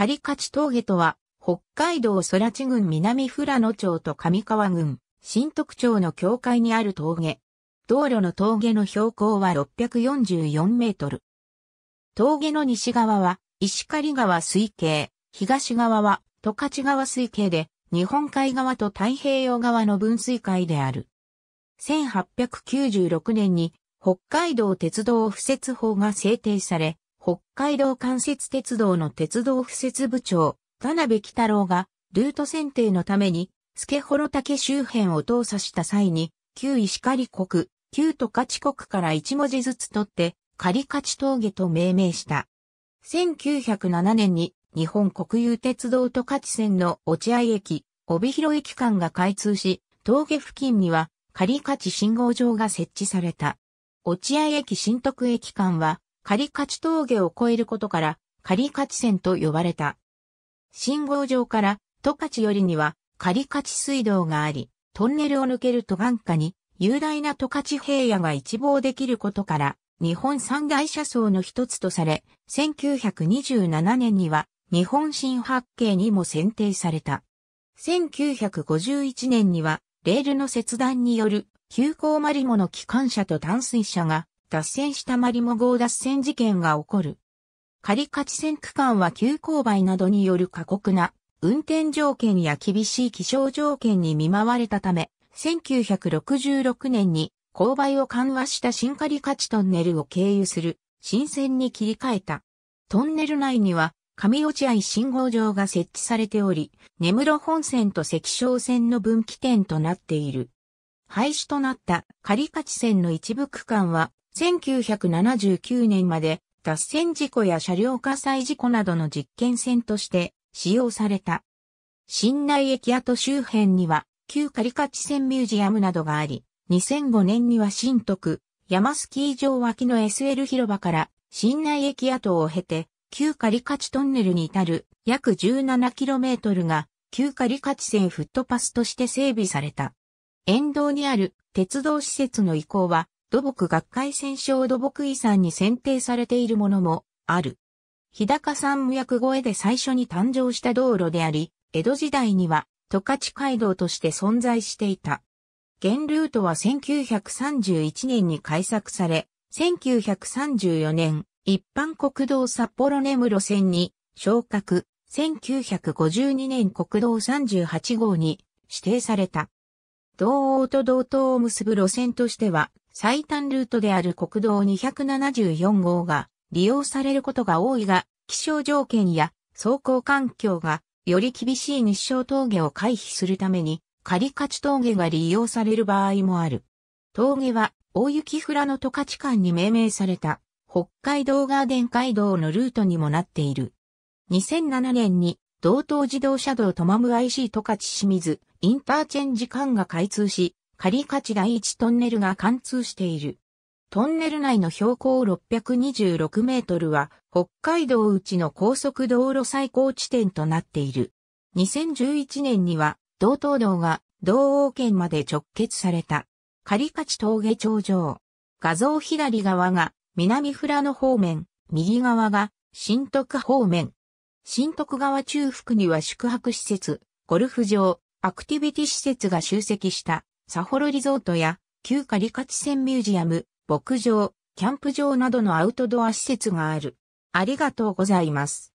狩勝峠とは、北海道空地郡南富良野町と上川郡、新徳町の境界にある峠。道路の峠の標高は644メートル。峠の西側は石狩川水系、東側は十勝川水系で、日本海側と太平洋側の分水海である。1896年に北海道鉄道敷設法が制定され、北海道関節鉄道の鉄道敷設部長、田辺喜太郎が、ルート選定のために、助ロ竹周辺を動査した際に、旧石狩国、旧十勝国から一文字ずつ取って、狩勝峠と命名した。1907年に日本国有鉄道十勝線の落合駅、帯広駅間が開通し、峠付近には狩勝信号場が設置された。落合駅新徳駅間は仮勝峠を越えることから、仮勝線と呼ばれた。信号場から、十勝よりには、仮勝水道があり、トンネルを抜けると眼下に、雄大な十勝平野が一望できることから、日本三大車窓の一つとされ、1927年には、日本新八景にも選定された。1951年には、レールの切断による、急行マリモの機関車と淡水車が脱線したマリモ号脱線事件が起こる。仮勝ち線区間は急勾配などによる過酷な運転条件や厳しい気象条件に見舞われたため、1966年に勾配を緩和した新仮勝ちトンネルを経由する新線に切り替えた。トンネル内には上落合信号場が設置されており、根室本線と関昌線の分岐点となっている。廃止となった仮勝値線の一部区間は1979年まで脱線事故や車両火災事故などの実験線として使用された。新内駅跡周辺には旧カリカチ線ミュージアムなどがあり、2005年には新徳、山スキー場脇の SL 広場から新内駅跡を経て、旧カリカチトンネルに至る約 17km が旧カリカチ線フットパスとして整備された。沿道にある鉄道施設の移行は土木学会戦勝土木遺産に選定されているものもある。日高山無役越えで最初に誕生した道路であり、江戸時代には十勝街道として存在していた。現ルートは1931年に開削され、1934年、一般国道札幌根室線に昇格、1952年国道38号に指定された。道央と道東を結ぶ路線としては最短ルートである国道274号が利用されることが多いが、気象条件や走行環境がより厳しい日照峠を回避するために、仮勝値峠が利用される場合もある。峠は大雪フラの十勝間に命名された北海道ガーデン街道のルートにもなっている。2007年に道東自動車道トマム IC 十勝清水インターチェンジ間が開通し、仮勝ち第一トンネルが貫通している。トンネル内の標高626メートルは北海道内の高速道路最高地点となっている。2011年には道東道が道央圏まで直結された。仮勝ち峠頂上。画像左側が南富良野方面、右側が新徳方面。新徳川中腹には宿泊施設、ゴルフ場、アクティビティ施設が集積したサホロリゾートや、旧カリカチセンミュージアム、牧場、キャンプ場などのアウトドア施設がある。ありがとうございます。